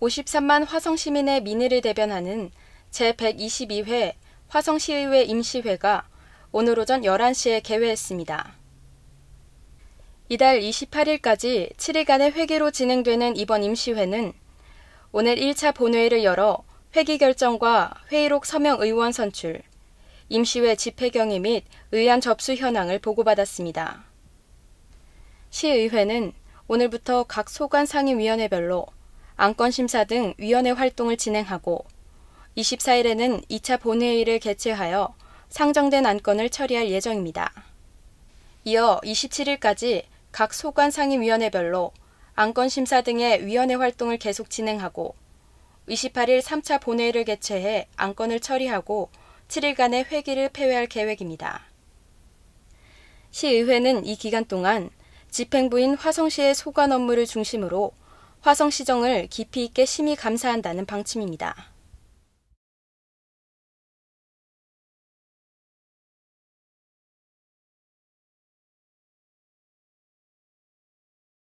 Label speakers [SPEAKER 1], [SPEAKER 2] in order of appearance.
[SPEAKER 1] 53만 화성 시민의 민의를 대변하는 제122회 화성시의회 임시회가 오늘 오전 11시에 개회했습니다. 이달 28일까지 7일간의 회기로 진행되는 이번 임시회는 오늘 1차 본회의를 열어 회기 결정과 회의록 서명 의원 선출, 임시회 집회 경위 및 의안 접수 현황을 보고받았습니다. 시의회는 오늘부터 각 소관 상임위원회별로 안건 심사 등 위원회 활동을 진행하고 24일에는 2차 본회의를 개최하여 상정된 안건을 처리할 예정입니다. 이어 27일까지 각 소관 상임위원회별로 안건 심사 등의 위원회 활동을 계속 진행하고 28일 3차 본회의를 개최해 안건을 처리하고 7일간의 회기를 폐회할 계획입니다. 시의회는 이 기간 동안 집행부인 화성시의 소관 업무를 중심으로 화성시정을 깊이 있게 심히 감사한다는 방침입니다.